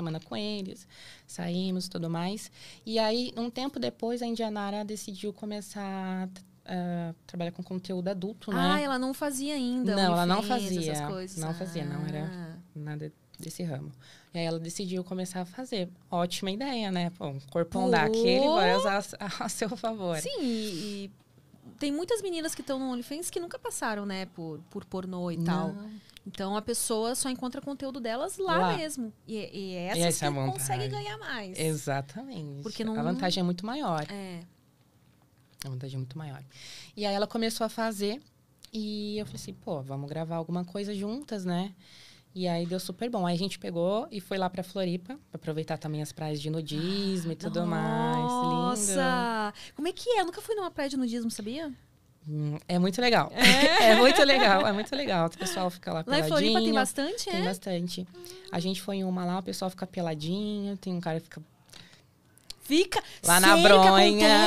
semana com eles, saímos tudo mais. E aí, um tempo depois, a Indianara decidiu começar a uh, trabalhar com conteúdo adulto, né? Ah, ela não fazia ainda. Não, ela não fazia. Não fazia, ah. não era nada desse ramo. E aí ela decidiu começar a fazer. Ótima ideia, né? Pô, um corpão Pô. daquele vai usar a, a seu favor. Sim, e tem muitas meninas que estão no OnlyFans que nunca passaram, né, por, por pornô e Não. tal. Então a pessoa só encontra conteúdo delas lá, lá. mesmo. E, e é essas essa é que é consegue ganhar mais. Exatamente. Porque não... A vantagem é muito maior. É. A vantagem é muito maior. E aí ela começou a fazer e eu falei assim, pô, vamos gravar alguma coisa juntas, né? E aí deu super bom. Aí a gente pegou e foi lá pra Floripa, pra aproveitar também as praias de nudismo e tudo Nossa. mais. Nossa! Como é que é? Eu nunca fui numa praia de nudismo, sabia? Hum, é muito legal. É. é. muito legal, é muito legal. O pessoal fica lá peladinho. Lá em Floripa tem bastante, tem é? Tem bastante. A gente foi em uma lá, o pessoal fica peladinho, tem um cara que fica fica lá na bronha.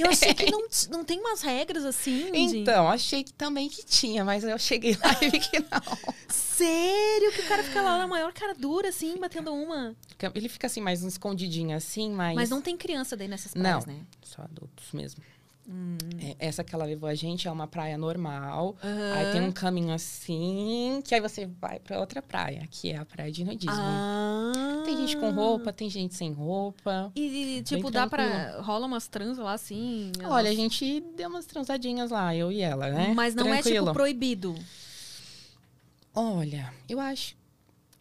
eu achei que não, não tem umas regras assim. Então, achei que também que tinha, mas eu cheguei lá e vi que não. Sério? Que o cara fica lá na maior cara dura, assim, fica. batendo uma? Ele fica assim, mais escondidinho, assim, mas... Mas não tem criança daí nessas praias, não, né? só adultos mesmo. Hum. É, essa que ela levou a gente é uma praia normal. Uhum. Aí tem um caminho assim, que aí você vai para outra praia, que é a praia de nudismo. Ah. Tem gente com roupa, tem gente sem roupa. E, e tipo, dá para rola umas trans lá assim? Olha, elas... a gente deu umas transadinhas lá, eu e ela, né? Mas não tranquilo. é tipo proibido. Olha, eu acho.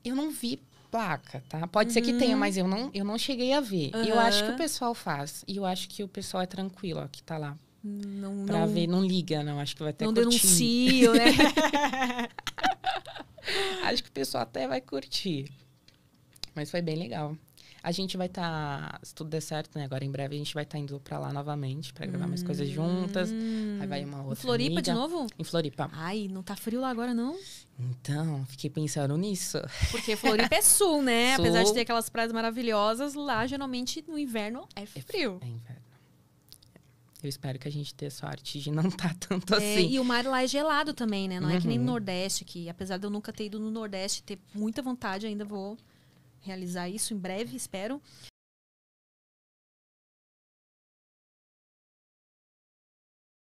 Eu não vi placa, tá? Pode uhum. ser que tenha, uhum. mas eu não, eu não cheguei a ver. Uhum. Eu acho que o pessoal faz. E eu acho que o pessoal é tranquilo, ó, que tá lá. Não, pra não... ver, não liga, não. Acho que vai até não curtir. denuncio, né? acho que o pessoal até vai curtir. Mas foi bem legal. A gente vai estar, tá, se tudo der certo, né? Agora em breve a gente vai estar tá indo para lá novamente para gravar hum. mais coisas juntas. Hum. Aí vai uma outra. Em Floripa amiga. de novo? Em Floripa. Ai, não tá frio lá agora não? Então, fiquei pensando nisso. Porque Floripa é sul, né? Sul. Apesar de ter aquelas praias maravilhosas, lá geralmente no inverno é, é frio. É, é inverno. Eu espero que a gente tenha sorte de não estar tá tanto é, assim. E o mar lá é gelado também, né? Não uhum. é que nem no uhum. Nordeste, que apesar de eu nunca ter ido no Nordeste, ter muita vontade, ainda vou realizar isso em breve, espero.